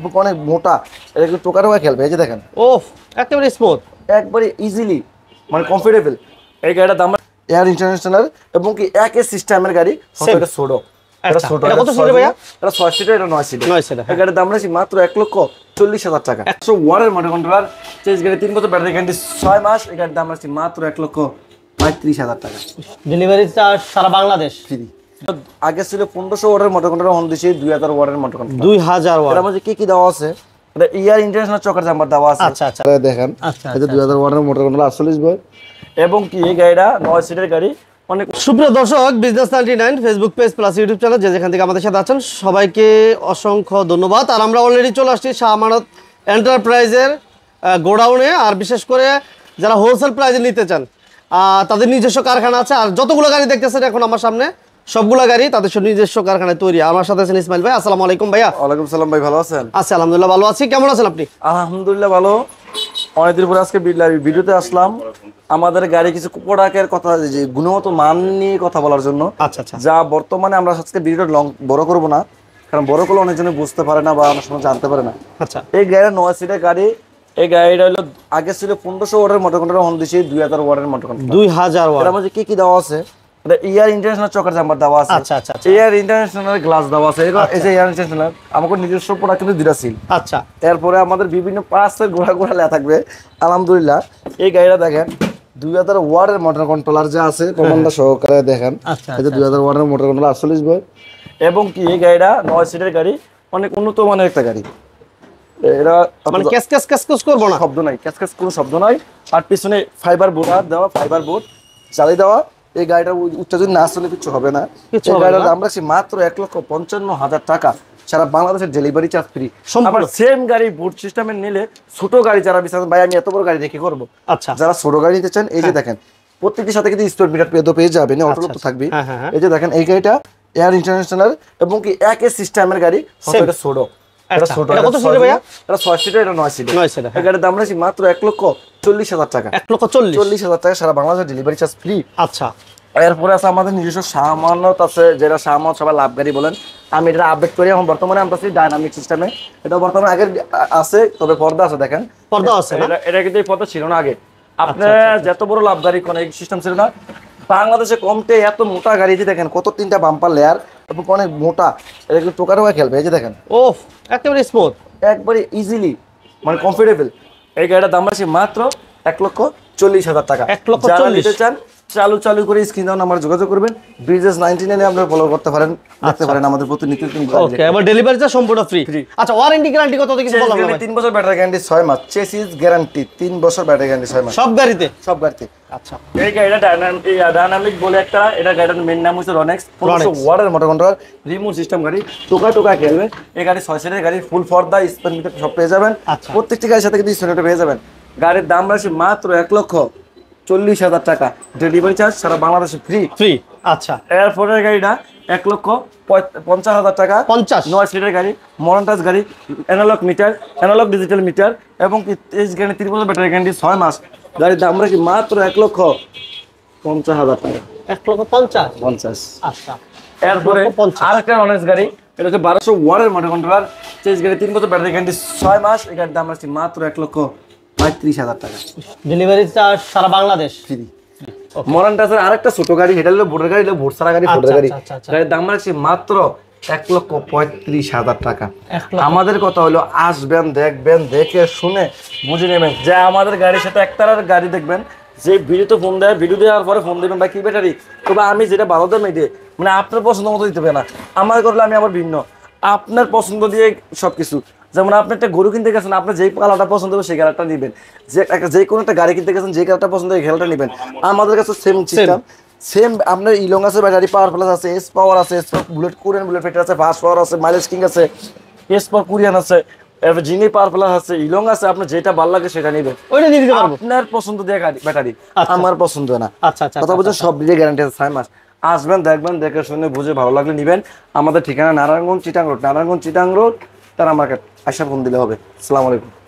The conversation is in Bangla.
এবং অনেক মোটা এটা একটু টোকা খেলবে এই যে দেখেন ও একেবারে স্মুথ একবারে ইজিলি মানে কমফোর্টেবল এই গাড়িটার দাম এয়ার ইন্টারন্যাশনাল এবং কি এক সিস্টেমের গাড়ি এটা ছোট লক্ষ 40 হাজার টাকা 101 এর মোটর কন্ট্রোলার ব্যাটারি গ্যারান্টি 6 মাস এই গাড়ির দাম রাখছি মাত্র 1 লক্ষ 35000 টাকা ডেলিভারি চার্জ সারা বাংলাদেশ ফ্রি আগে ছিল পনেরোশো ওয়ার্ডের মোটর কন্ট্রোল এখন দিচ্ছি দুই হাজার ওয়ার্ডের মোটর কন্ট্রোল দুই হাজার ওয়াটের মধ্যে কি কি দেওয়া আছে ইয়ার ইন্টারন্যাশনাল দেওয়া আছে আচ্ছা আচ্ছা দেখেন আচ্ছা, আচ্ছা, দুই আচ্ছা। হাজার কন্ট্রোল আটচল্লিশ বয় এবং কি এই গাড়িটা নয় সিটের গাড়ি অনেক সুপ্রিয় দর্শক business nine Facebook page plus YouTube channel যে যেখান থেকে আমাদের সাথে আছেন সবাইকে অসংখ্য ধন্যবাদ আর আমরা অলরেডি চলে আসছি শাহমানত এন্টারপ্রাইজের গোডাউনে আর বিশেষ করে যারা হোলসেল প্রাইজে নিতে চান তাদের নিজস্ব কারখানা আছে আর যতগুলো গাড়ি দেখতেছেন এখন আমার সামনে সবগুলা গাড়ি তাদের নিজস্ব কারখানায় তৈরি আমার সাথে আছেন ইসমাইল ভাই আসসালামু আলাইকুম ভাইয়া ওয়ালাইকুম সালাম ভাই ভালো আছেন আচ্ছা আলহামদুলিল্লাহ ভালো আছি কেমন আছেন আপনি আলহামদুলিল্লাহ ভালো অনেকদিন পরে আজকে ভিডিওতে আসলাম আমাদের গাড়ি কিছু প্রোডাক্টের কথা যে গুণগত মান নিয়ে কথা বলার জন্য আচ্ছা আচ্ছা যা বর্তমানে আমরা আজকে ভিডিওটা লং বড় করব না কারণ বড় করলে অনেকজনে বুঝতে পারে না বা অনেক সময় জানতে পারে না আচ্ছা এই গাড়ি নয় সিটের গাড়ি এই গাড়িটা হলো আগে ছিল পনেরোশো ওয়ার্ডের মোটর কন্ট্রোল হন দিয়েছি দুই হাজার ওয়ার্ডের মোটর কন্ট্রোল দুই হাজার ওয়ার্ড কি কি দেওয়া আছে ইয়ার ইন্টারন্যাশনাল চকের জাম্বার দেওয়া আছে আচ্ছা আচ্ছা ইয়ার ইন্টারন্যাশনাল গ্লাস দেওয়া আছে এই যে ইয়ার আচ্ছা। ইন্টারন্যাশনাল আমাকে নিজস্ব প্রোডাক্ট কিন্তু আচ্ছা এরপরে আমাদের বিভিন্ন পার্সের গোড়া গোড়া লেয়া থাকবে আলহামদুলিল্লাহ এই গাড়িটা দেখেন দুই হাজার ওয়ার্ডের মোটর কন্ট্রোলার যা আছে কমান্ডার সহকারে দেখেন আচ্ছা, আচ্ছা, দুই হাজার ওয়ার্ডের মোটর কন্ট্রোলার আটচল্লিশ বয় এবং কি এই গাড়িটা নয় সিটের গাড়ি অনেক উন্নত মানের একটা গাড়ি মানে শব্দ নাই ক্যাস ক্যাস কোনো শব্দ নাই আর পিছনে ফাইবার বোর্ড দেওয়া ফাইবার বোর্ড চালিয়ে দেওয়া এই গাড়িটার উত্তেজন না আসলে কিছু হবে না এই গাড়িটার দাম রাখছি মাত্র এক লক্ষ পঞ্চান্ন হাজার টাকা সারা বাংলাদেশের ডেলিভারি চার্জ ফ্রি আবার সেম গাড়ি বুট সিস্টেমে নিলে ছোট গাড়ি যারা বিচার ভাই আমি এত বড় গাড়ি রেখে করবো আচ্ছা যারা ছোট গাড়ি নিতে চান এই যে হ্যাঁ। দেখেন প্রত্যেকটির সাথে কিন্তু স্পিড মিটার পেয়ে পেয়ে যাবেন অটো আচ্ছা। তো থাকবে হ্যাঁ, হ্যাঁ, এই যে দেখেন এই গাড়িটা এয়ার ইন্টারন্যাশনাল এবং কি একই সিস্টেমের গাড়ি ছোট এটা আচ্ছা, ছোট কত ভাইয়া এটা 6 এটা 9 9 হ্যাঁ। দাম মাত্র 1 লক্ষ টাকা 1 লক্ষ 40 টাকা সারা ডেলিভারি চার্জ ফ্রি আচ্ছা এরপরে আছে আমাদের নিজস্ব সামানত আছে সবাই লাভকারী বলেন আমি এটা আপডেট করি এখন বর্তমানে আমরা ডাইনামিক সিস্টেমে এটা বর্তমানে আগে আছে তবে পর্দা আছে দেখেন পর্দা আছে এটা কিন্তু পর্দা ছিল না আগে আপনার আচ্ছা, আচ্ছা, যত বড় লাভকারী কোন সিস্টেম ছিল না বাংলাদেশে কমতে এত মোটা গাড়ি দিয়ে দেখেন কত তিনটা বাম্পার লেয়ার এবং অনেক মোটা এটা কিন্তু টোকা টোকা খেলবে এই যে দেখেন ও একেবারে স্মুথ একবারে ইজিলি মানে কমফোর্টেবল এই গাড়িটার দাম আছে মাত্র এক লক্ষ চল্লিশ হাজার টাকা এক লক্ষ চল্লিশ চান চালু চালু করে স্ক্রিন দাও নাম্বার যোগাযোগ করবেন ব্রিজেস 99 এ আপনারা ফলো করতে পারেন দেখতে আচ্ছা। পারেন আমাদের প্রতিনিধি আচ্ছা, তিন ওকে আমার ডেলিভারি চার্জ সম্পূর্ণ ফ্রি আচ্ছা ওয়ারেন্টি গ্যারান্টি কত কিছু বললাম আমি 3 বছর ব্যাটারি গ্যারান্টি 6 মাস চেসিস গ্যারান্টি 3 বছর ব্যাটারি গ্যারান্টি 6 মাস সব গাড়িতে সব গাড়িতে আচ্ছা এই গাড়িটা ডায়নামিক বলে একটা এটা গাড়ির মেইন নাম হচ্ছে রনেক্স পুরো water motor control remote system গাড়ি টোকা টোকা খেলবে এই গাড়ি 6 সিটের গাড়ি ফুল পর্দা স্পেন সব পেয়ে যাবেন আচ্ছা। প্রত্যেকটি গাড়ির সাথে কিন্তু স্পেনটা পেয়ে যাবেন গাড়ির দাম রাশি মাত্র 1 লক্ষ চল্লিশ হাজার টাকা ডেলিভারি চার্জ সারা বাংলাদেশে ফ্রি ফ্রি আচ্ছা এয়ারপোর্টের গাড়িটা এক লক্ষ পঞ্চাশ হাজার টাকা পঞ্চাশ নয় সিটের গাড়ি মরনটাস গাড়ি analogue meter analogue digital meter এবং তেইশ গাড়ি তিন বছর ব্যাটারি গ্যারান্টি ছয় মাস গাড়ির দাম রাখি মাত্র এক লক্ষ পঞ্চাশ হাজার টাকা এক লক্ষ পঞ্চাশ পঞ্চাশ আচ্ছা এরপরে একটা অনেস গাড়ি এটা হচ্ছে বারোশো ওয়ারের মোটর কন্ট্রোলার তেইশ গাড়ি তিন বছর ব্যাটারি গ্যারান্টি ছয় মাস এই গাড়ির দাম রাখছি মাত্র এক লক্ষ পঁয়ত্রিশ হাজার টাকা ডেলিভারি চার্জ সারা বাংলাদেশ ফ্রি মরান টাসের আরেকটা ছোট গাড়ি সেটা হলো ভোটের গাড়ি এটা ভোট সারা গাড়ি ভোটের আচ্ছা, গাড়ি আচ্ছা, আচ্ছা। গাড়ির দাম রাখছি মাত্র এক লক্ষ পঁয়ত্রিশ হাজার টাকা আমাদের কথা হলো আসবেন দেখবেন দেখে শুনে বুঝে নেবেন যে আমাদের গাড়ির সাথে একতারার গাড়ি দেখবেন যে ভিডিওতে ফোন দেয় ভিডিও দেওয়ার পরে ফোন দেবেন বা কি ব্যাটারি তবে আমি যেটা ভালো দেবেন এটি মানে আপনার পছন্দ মতো দিতে পারে না আমার করলে আমি আমার ভিন্ন আপনার পছন্দ দিয়ে সব কিছু যেমন আপনি একটা গরু কিনতে গেছেন আপনি যেই কালারটা পছন্দ হবে সেই কালারটা নেবেন যে একটা যে কোনো একটা গাড়ি কিনতে গেছেন যে কালারটা পছন্দ হবে খেলাটা নেবেন আমাদের কাছে সেম সিস্টেম সেম আপনার ইলং আছে ব্যাটারি পাওয়ার প্লাস আছে এস পাওয়ার আছে এস বুলেট কুরিয়ান বুলেট ফেটার আছে ফাস্ট পাওয়ার আছে মাইলেজ কিং আছে এস পাওয়ার কুরিয়ান আছে এবার জিনি পাওয়ার প্লাস আছে ইলং আছে আপনার যেটা ভালো লাগে সেটা নেবেন ওইটা নিয়ে দিতে পারবো আপনার পছন্দ দিয়ে গাড়ি ব্যাটারি আচ্ছা। আমার পছন্দ না আচ্ছা আচ্ছা, আচ্ছা কথা বলছেন আচ্ছা। সব দিয়ে গ্যারান্টি আছে ছয় মাস আসবেন দেখবেন দেখে শুনে বুঝে ভালো লাগলে নেবেন আমাদের ঠিকানা নারায়ণগঞ্জ চিটাং রোড নারায়ণগঞ্জ চিটাং রোড তারা আমাকে আশা ফোন দিলে হবে সালাম আলাইকুম